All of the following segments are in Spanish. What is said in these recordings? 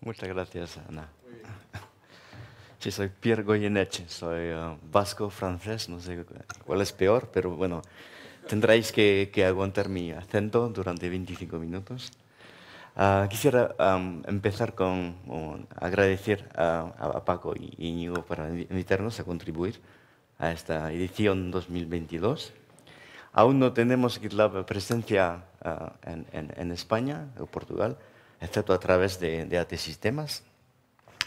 Muchas gracias, Ana. Sí, soy Pierre Goyeneche, soy eh, vasco francés, no sé cuál es peor, pero bueno, tendréis que, aguantar mi acento durante 25 minutos. Ah, quisiera empezar con agradecer a, Paco y Íñigo para invitarnos a contribuir a esta edición 2022. Aún no tenemos la presencia ah, en España o Portugal, excepto a través de, AT Sistemas,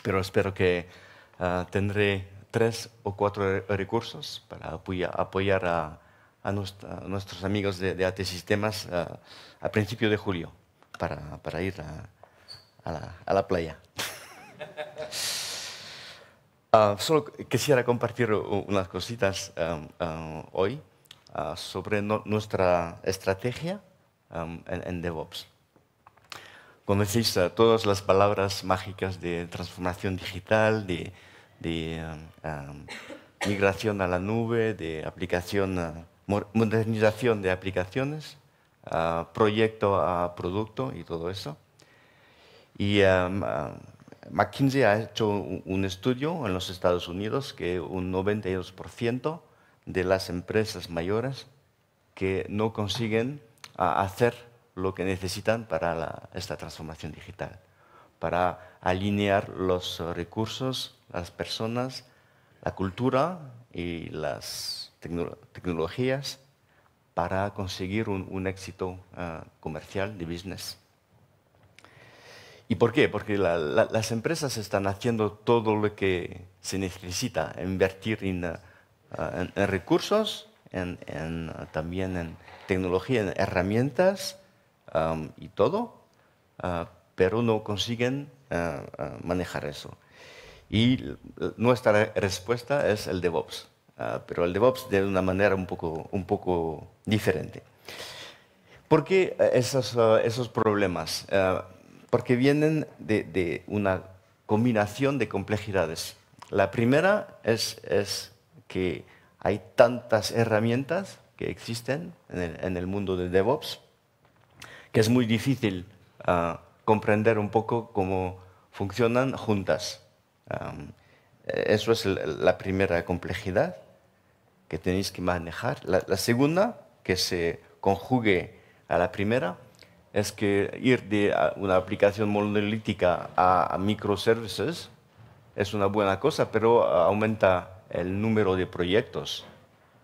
pero espero que ah, tendré tres o cuatro recursos para apoyar, a, nuestros amigos de, AT Sistemas ah, a principio de julio para, ir a, la, playa. Ah, solo quisiera compartir unas cositas hoy sobre nuestra estrategia en DevOps. Conocéis todas las palabras mágicas de transformación digital, de, um, um, migración a la nube, de aplicación, modernización de aplicaciones, proyecto a producto y todo eso. Y um, McKinsey ha hecho un estudio en los Estados Unidos que un 92% de las empresas mayores que no consiguen ah, hacer lo que necesitan para esta transformación digital, para alinear los recursos, las personas, la cultura y las tecnologías para conseguir un, éxito ah, comercial de business. ¿Y por qué? Porque las empresas están haciendo todo lo que se necesita, invertir en, ah, recursos, ah, también en tecnología, en herramientas, y todo, ah, pero no consiguen ah, ah, manejar eso. Y nuestra respuesta es el DevOps, pero el DevOps de una manera un poco, un poco diferente. ¿Por qué esos, esos problemas? porque vienen de, una combinación de complejidades. La primera es, es que hay tantas herramientas que existen en el, en el, mundo de DevOps que es muy difícil ah, comprender un poco cómo funcionan juntas. Ah, Esa eh, eso es la primera complejidad que tenéis que manejar. La, segunda, que se conjugue a la primera, es que ir de ah, una aplicación monolítica a microservices es una buena cosa, pero aumenta el número de proyectos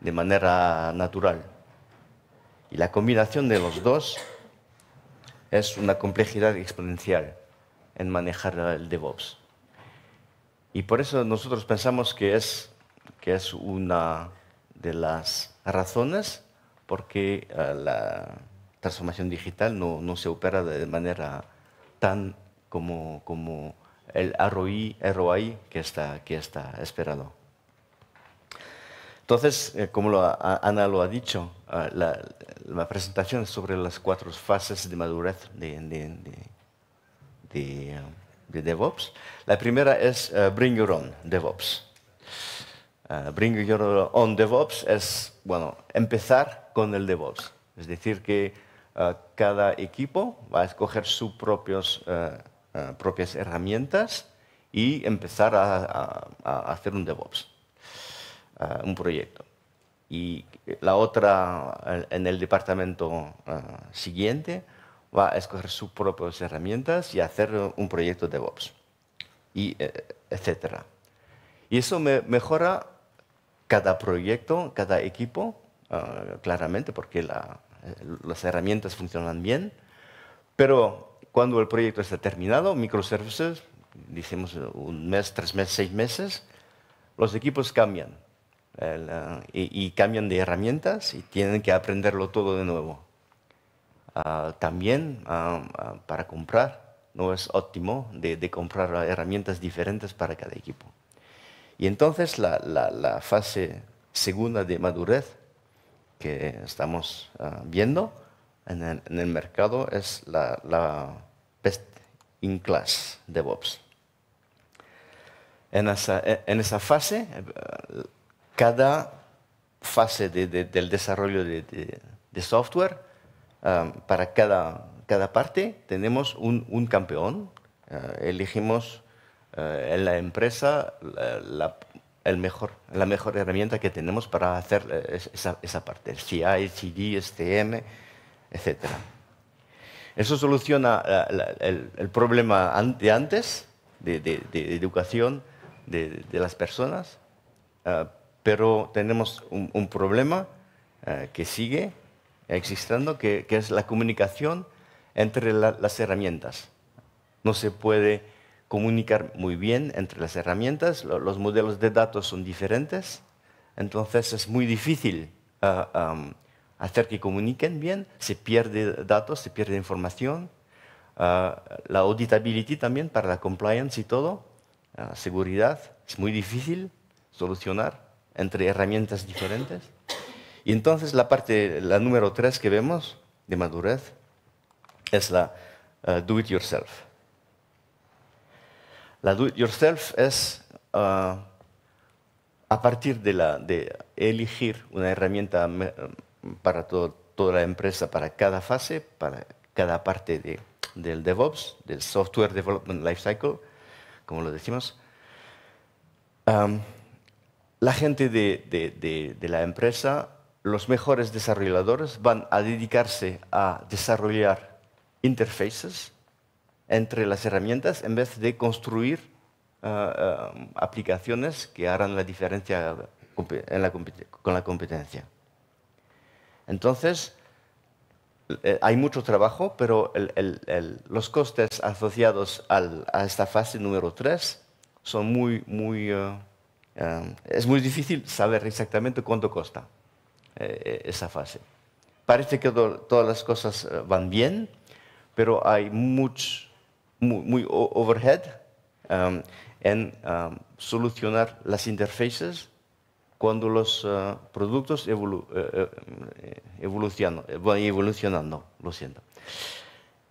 de manera natural. Y la combinación de los dos es una complejidad exponencial en manejar el DevOps. Y por eso nosotros pensamos que es, que es una de las razones por qué eh, la transformación digital no, se opera de manera tan como, como el ROI, ROI que, está, que está esperado. Entonces, eh, como Ana lo ha dicho, eh, la, la presentación es sobre las cuatro fases de madurez de, um, DevOps. La primera es uh, Bring Your Own DevOps. Uh, bring Your Own DevOps es, bueno, empezar con el DevOps. Es decir, que uh, cada equipo va a escoger sus propias herramientas y empezar a hacer un DevOps, un proyecto y la otra en el departamento eh, siguiente va a escoger sus propias herramientas y hacer un proyecto DevOps, y, eh, etc. Y eso mejora cada proyecto, cada equipo, eh, claramente, porque las herramientas funcionan bien, pero cuando el proyecto está terminado, microservices, decimos un mes, tres meses, seis meses, los equipos cambian eh, y, cambian de herramientas y tienen que aprenderlo todo de nuevo. Ah, también ah, ah, para comprar, no es óptimo de, comprar herramientas diferentes para cada equipo. Y entonces la, fase segunda de madurez que estamos viendo en el, mercado es la, la best in class DevOps. En esa, en esa fase, eh, cada fase del desarrollo de, software, um, para cada, parte tenemos un, campeón, uh, elegimos uh, en la empresa la, el mejor, la mejor herramienta que tenemos para hacer uh, esa, parte, el CI, CD, STM, etc. Eso soluciona el, problema de antes, de, educación de, las personas, pero tenemos un, problema eh, que sigue existiendo, que, es la comunicación entre las herramientas. No se puede comunicar muy bien entre las herramientas, los modelos de datos son diferentes, entonces es muy difícil ah, hacer que comuniquen bien, se pierde datos, se pierde información, ah, la auditability también para la compliance y todo, la ah, seguridad, es muy difícil solucionar entre herramientas diferentes. Y entonces la parte, la número tres que vemos de madurez es la eh, do it yourself. La do it yourself es ah, a partir de, la, de elegir una herramienta para toda la empresa, para cada fase, para cada parte del DevOps, del Software Development Lifecycle, como lo decimos la gente de, la empresa, los mejores desarrolladores, van a dedicarse a desarrollar interfaces entre las herramientas en vez de construir ah, ah, aplicaciones que harán la diferencia con la competencia. Entonces, eh, hay mucho trabajo, pero los costes asociados a esta fase número 3 son muy, muy, ah, es muy difícil saber exactamente cuánto cuesta eh, eh, esa fase. Parece que todas las cosas eh, van bien, pero hay mucho, overhead en solucionar las interfaces cuando los productos van evolucionando, lo siento.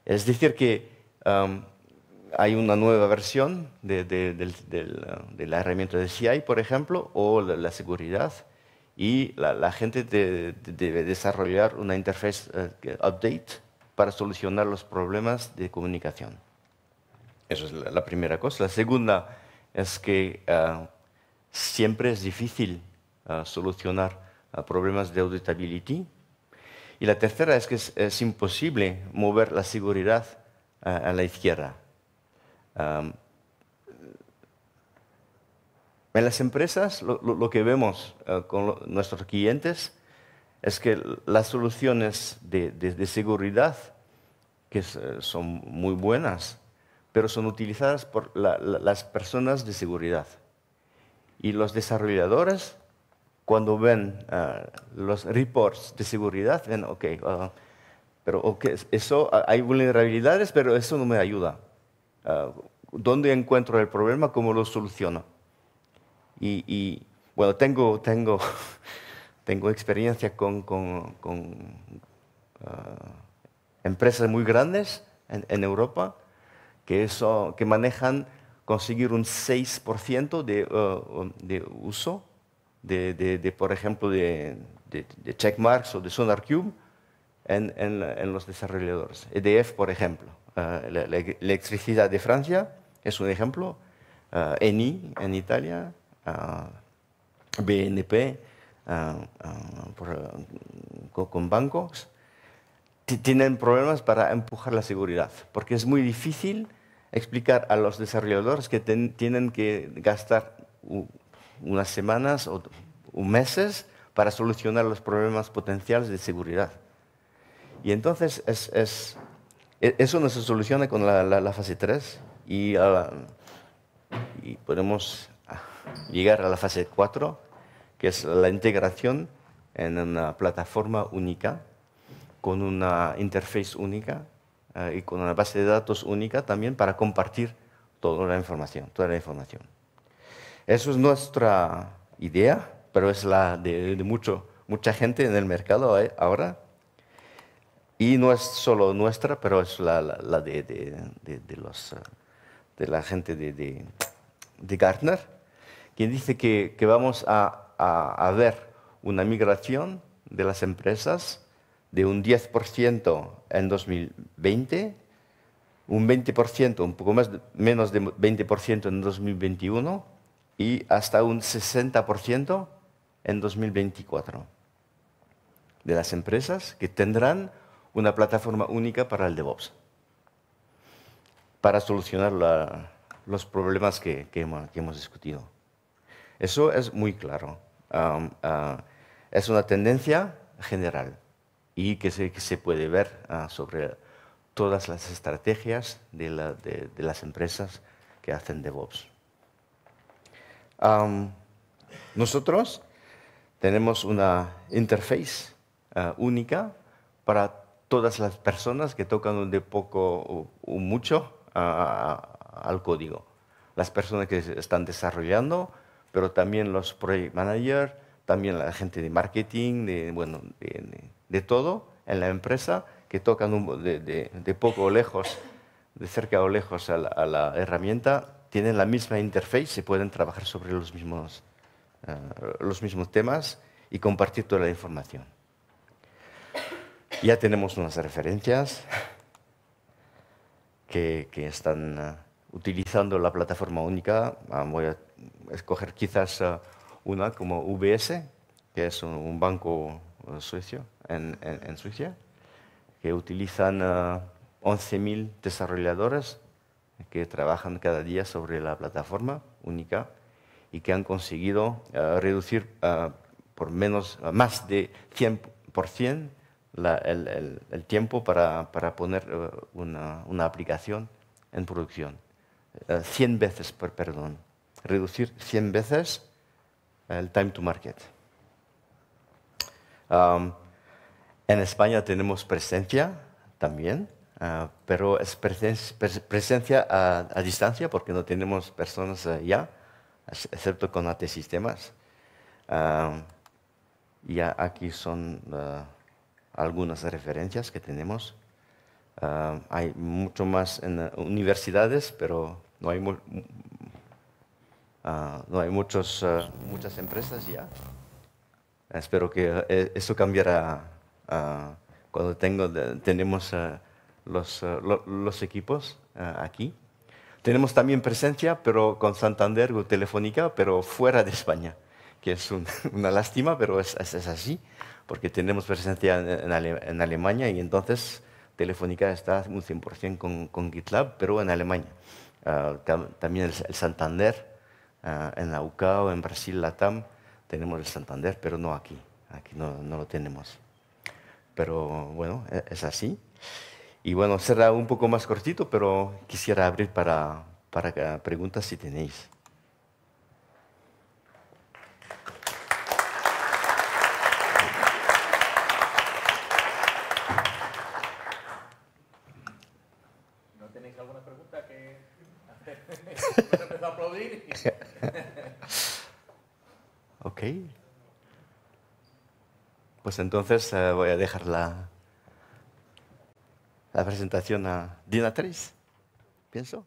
Es decir, que hay una nueva versión de, la herramienta de CI, por ejemplo, o la, seguridad, y la, gente debe desarrollar una interfaz eh, update para solucionar los problemas de comunicación. Esa es la, primera cosa. La segunda es que eh, siempre es difícil eh, solucionar problemas de auditability. Y la tercera es que es imposible mover la seguridad a la izquierda en las empresas lo, que vemos eh, con nuestros clientes es que las soluciones de, seguridad, que eh, son muy buenas, pero son utilizadas por las personas de seguridad. Y los desarrolladores, cuando ven eh, los reports de seguridad, ven, ok, ah, pero eso, hay vulnerabilidades, pero eso no me ayuda. Ah, dónde encuentro el problema, cómo lo soluciono. Y, bueno, tengo, tengo, tengo experiencia con, ah, empresas muy grandes en, Europa que, eso, que manejan conseguir un 6% ah, de, de, uso de, por ejemplo, de, checkmarks o de SonarCube en, en los desarrolladores. EDF, por ejemplo. Eh, la, electricidad de Francia es un ejemplo, eh, ENI en Italia, eh, BNP con bancos, tienen problemas para empujar la seguridad, porque es muy difícil explicar a los desarrolladores que tienen que gastar unas semanas o meses para solucionar los problemas potenciales de seguridad. Y entonces es, e, eso nos soluciona con la, fase 3 ah, y, podemos ah, llegar a la fase 4, que es la integración en una plataforma única, con una interfaz única eh, y con una base de datos única también para compartir toda la información. Toda la información. Eso es nuestra idea, pero es la de, mucho, mucha gente en el mercado eh, ahora y no es solo nuestra, pero es la, de, los, eh, de la gente de, Gartner, quien dice que, vamos a, a, ver una migración de las empresas de un 10% en 2020, un 20%, un poco más, menos de 20% en 2021 y hasta un 60% en 2024 de las empresas que tendrán una plataforma única para el DevOps, para solucionar los problemas que, hemos, discutido. Eso es muy claro. Ah, es una tendencia general y que se, puede ver ah, sobre todas las estrategias de, las empresas que hacen DevOps. nosotros tenemos una interface ah, única para todas las personas que tocan de poco o, mucho al código. Las personas que están desarrollando, pero también los project managers, también la gente de marketing, de, todo en la empresa que tocan de, poco o lejos, de cerca o lejos a la, herramienta, tienen la misma interface y pueden trabajar sobre eh, los mismos temas y compartir toda la información. Ya tenemos unas referencias que, están eh, utilizando la plataforma única. Ah, voy a escoger quizás eh, una como UBS, que es un, banco eh, sueco en, Suecia, que utilizan 11.000 desarrolladores que trabajan cada día sobre la plataforma única y que han conseguido reducir por menos, más de 100% el, tiempo para, para poner eh, una, una, aplicación en producción. 100 eh, veces, perdón. Reducir 100 veces el time to market. en España tenemos presencia también, eh, pero es presencia a, distancia porque no tenemos personas ya, excepto con AT sistemas. y aquí son algunas referencias que tenemos. Ah, hay mucho más en eh, universidades, pero no hay, ah, no hay muchos, ah, muchas empresas ya. Espero que eh, eso cambiará cuando tengo, tenemos los, los, equipos aquí. Tenemos también presencia, pero con Santander o Telefónica, pero fuera de España, que es una lástima, pero es, es así porque tenemos presencia en, Alemania y entonces Telefónica está un 100% con, con, GitLab, pero en Alemania. Ah, también el, Santander, ah, en Aucao, en Brasil, Latam, tenemos el Santander, pero no aquí. Aquí no, lo tenemos. Pero bueno, e, es así. Y bueno, será un poco más cortito, pero quisiera abrir para, para ah, preguntas si tenéis. tenéis alguna pregunta que hacer, a aplaudir. ok. Pues entonces eh, voy a dejar la, la presentación a Dina Tris, pienso.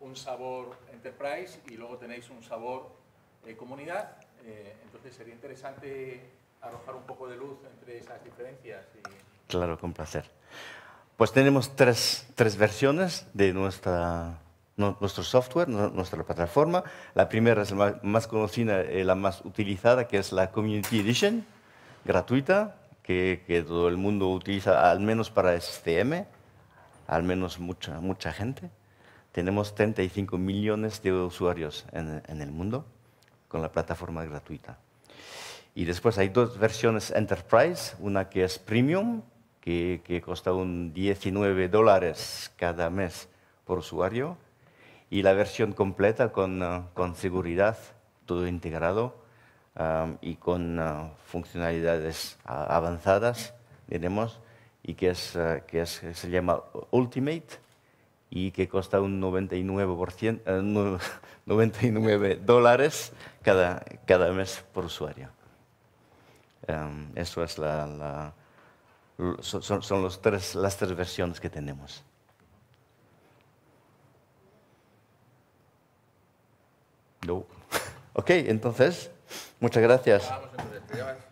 un sabor enterprise y luego tenéis un sabor eh, comunidad. Eh, entonces sería interesante arrojar un poco de luz entre esas diferencias. Claro, con placer. Pues tenemos tres, tres versiones de nuestra, nuestro software, nuestra plataforma. La primera es la más conocida eh, la más utilizada, que es la Community Edition, gratuita, que, que todo el mundo utiliza, al menos para STM, al menos mucha, mucha gente. Tenemos 35 millones de usuarios en, el mundo con la plataforma gratuita. Y después hay dos versiones Enterprise, una que es Premium, que, que cuesta un 19 dólares cada mes por usuario, y la versión completa con, ah, seguridad, todo integrado y con ah, funcionalidades avanzadas, y que, ah, se llama Ultimate y que cuesta un 99%, 99 eh, dólares cada, cada mes por usuario. Em, eso es la, son, son los tres, las tres versiones que tenemos. No. Ok, entonces, muchas gracias.